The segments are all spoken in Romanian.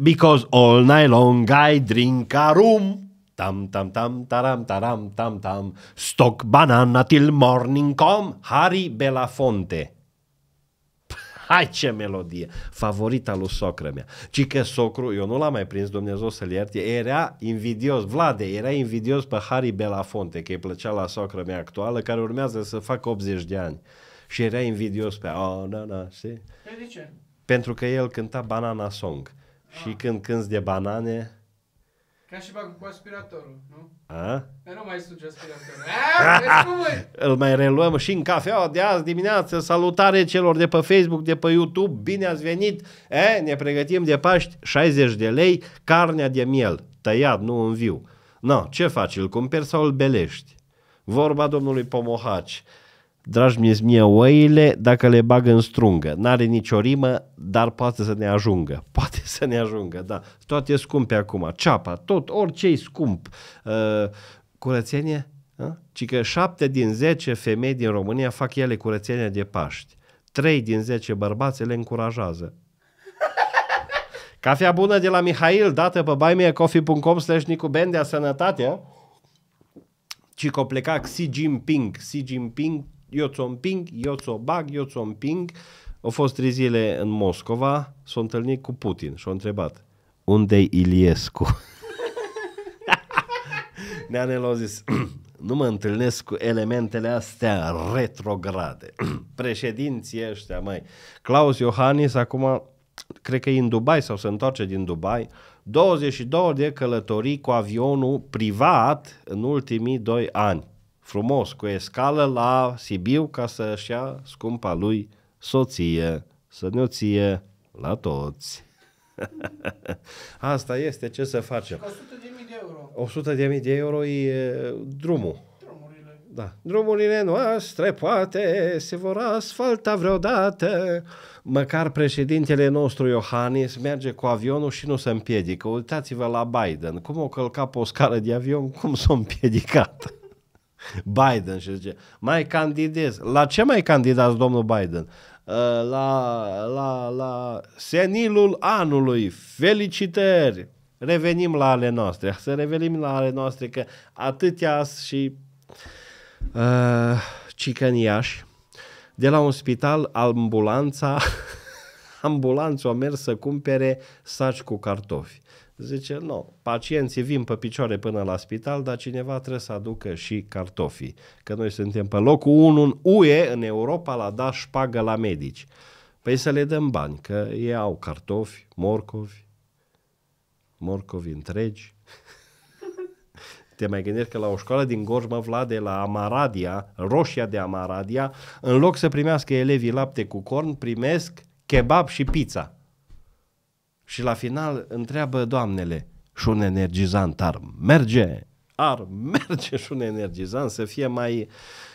Because all night long I drink a rum. Tam tam tam taram taram tam tam. Stock banana till morning come. Harry Belafonte. Hai ce melodie! Favorita lui socră mea. Ci că socru, eu nu l-am mai prins, Dumnezeu să-l ierte, era invidios, Vlade, era invidios pe Harry Belafonte, că îi plăcea la socră mea actuală, care urmează să facă 80 de ani. Și era invidios pe... Oh, na, na, știi? Păi de ce? Pentru că el cânta Banana Song. Și ah. când cânți de banane... Ca și bagul cu aspiratorul, nu? A? Dar păi nu mai suge aspiratorul. A, cum Îl mai reluăm și în cafeaua de azi dimineață. Salutare celor de pe Facebook, de pe YouTube. Bine ați venit! E, ne pregătim de Paști 60 de lei, carnea de miel, tăiat, nu în viu. No, ce faci? Îl cumperi sau îl belești? Vorba domnului Pomohaci dragi mie, mie oile dacă le bagă în strungă. N-are nicio rimă, dar poate să ne ajungă. Poate să ne ajungă, da. Toate scumpe acum. Ceapa, tot, orice e scump. Uh, curățenie? Uh? Ci că șapte din zece femei din România fac ele curățenia de Paști. Trei din zece bărbați le încurajează. Cafea bună de la Mihail, dată pe buymeacoffee.com slash Nicu Bendea, sănătatea. a ă? plecat Xi Jinping. Xi Jinping eu ți-o împing, eu ți-o bag, eu ți-o împing. Au fost trei zile în Moscova, s au întâlnit cu Putin și au întrebat, unde-i Iliescu? Neanel a zis, nu mă întâlnesc cu elementele astea retrograde. Președinții ăștia, mai. Claus Iohannis acum cred că e în Dubai sau se întoarce din Dubai, 22 de călătorii cu avionul privat în ultimii 2 ani frumos cu escală la Sibiu ca să-și ia scumpa lui soție, să ne ție la toți. Asta este, ce să facem? 100.000 de euro. 100.000 de euro e drumul. Drumurile. Da. Drumurile noastre poate se vor asfalta vreodată. Măcar președintele nostru Iohannis merge cu avionul și nu se împiedică. Uitați-vă la Biden, cum o călca pe o scară de avion, cum s-a împiedicat. Biden și zice, mai candidez. La ce mai candidați domnul Biden? Uh, la, la, la senilul anului. Felicitări! Revenim la ale noastre. Să revenim la ale noastre că atâtea și uh, cicăniași de la un spital ambulanța ambulanță a mers să cumpere saci cu cartofi. Zice, nu, no, pacienții vin pe picioare până la spital, dar cineva trebuie să aducă și cartofii. Că noi suntem pe locul 1 în UE, în Europa, la da șpagă la medici. Păi să le dăm bani, că ei au cartofi, morcovi, morcovi întregi. Te mai gândești că la o școală din Gorj de la Amaradia, Roșia de Amaradia, în loc să primească elevii lapte cu corn, primesc kebab și pizza. Și la final întreabă doamnele, și un energizant ar merge? Ar merge și un energizant să fie mai,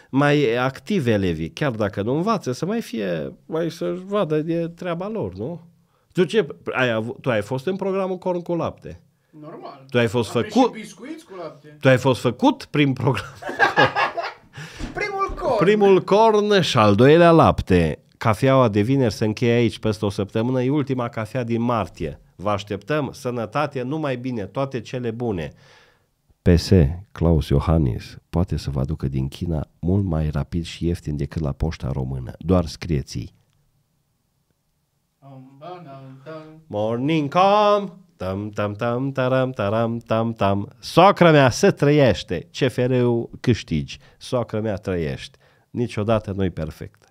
mai active elevii, chiar dacă nu învață, să mai fie, mai să-și vadă de treaba lor, nu? Tu, ce, ai, avut, tu ai fost în programul Corn cu lapte. Normal. Tu ai fost Am făcut... cu lapte. Tu ai fost făcut prin program. primul corn. Primul corn și al doilea lapte cafeaua de vineri se încheie aici peste o săptămână, e ultima cafea din martie. Vă așteptăm, sănătate, numai bine, toate cele bune. PS, Claus Iohannis, poate să vă aducă din China mult mai rapid și ieftin decât la poșta română. Doar scrieți Morning come! Tam, tam, tam, taram, taram, tam, tam. Socra mea se trăiește. Ce fereu câștigi. Socra mea trăiește. Niciodată nu-i perfect.